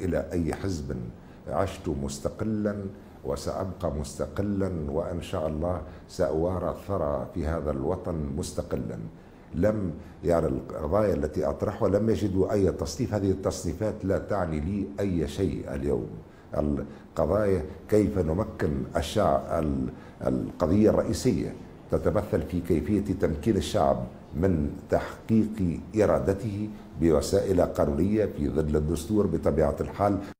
الى اي حزب عشت مستقلا وسأبقى مستقلا وأن شاء الله سأوارى الثرى في هذا الوطن مستقلا لم يعني القضايا التي أطرحها لم يجدوا أي تصنيف هذه التصنيفات لا تعني لي أي شيء اليوم القضايا كيف نمكن الشعب القضية الرئيسية تتمثل في كيفية تمكين الشعب من تحقيق إرادته بوسائل قانونية في ظل الدستور بطبيعة الحال